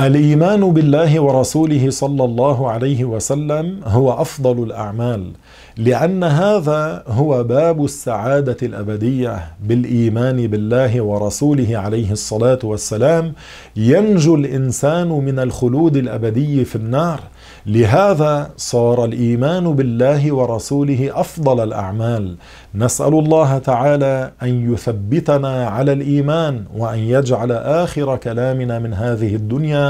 الايمان بالله ورسوله صلى الله عليه وسلم هو افضل الاعمال لان هذا هو باب السعاده الابديه بالايمان بالله ورسوله عليه الصلاه والسلام ينجو الانسان من الخلود الابدي في النار لهذا صار الايمان بالله ورسوله افضل الاعمال نسال الله تعالى ان يثبتنا على الايمان وان يجعل اخر كلامنا من هذه الدنيا